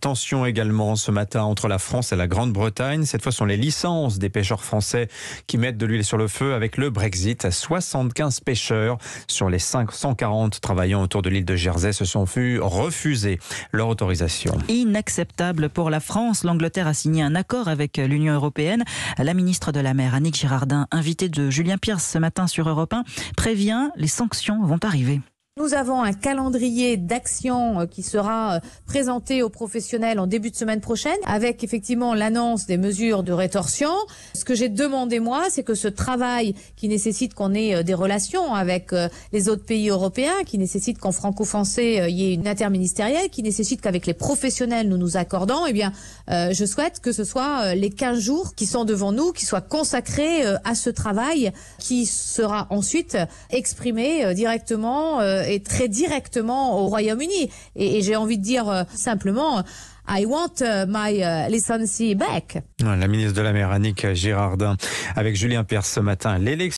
Tension également ce matin entre la France et la Grande-Bretagne. Cette fois, ce sont les licences des pêcheurs français qui mettent de l'huile sur le feu avec le Brexit. 75 pêcheurs sur les 540 travaillant autour de l'île de Jersey se sont vus refuser leur autorisation. Inacceptable pour la France. L'Angleterre a signé un accord avec l'Union européenne. La ministre de la Mer, Annick Girardin, invitée de Julien Pierce ce matin sur Europe 1, prévient les sanctions vont arriver. Nous avons un calendrier d'action euh, qui sera euh, présenté aux professionnels en début de semaine prochaine avec effectivement l'annonce des mesures de rétorsion. Ce que j'ai demandé moi, c'est que ce travail qui nécessite qu'on ait euh, des relations avec les autres pays européens, qui nécessite qu'en franco-français, il y ait une interministérielle, qui nécessite qu'avec les professionnels, nous nous accordons, eh bien, je souhaite que ce soit les 15 jours qui sont devant nous, qui soient consacrés à ce travail qui sera ensuite exprimé directement et très directement au Royaume-Uni. Et, j'ai envie de dire euh, simplement... I want euh, my euh, licence back. La ministre de la Mer, Annick Girardin, avec Julien Pierre ce matin. L'élection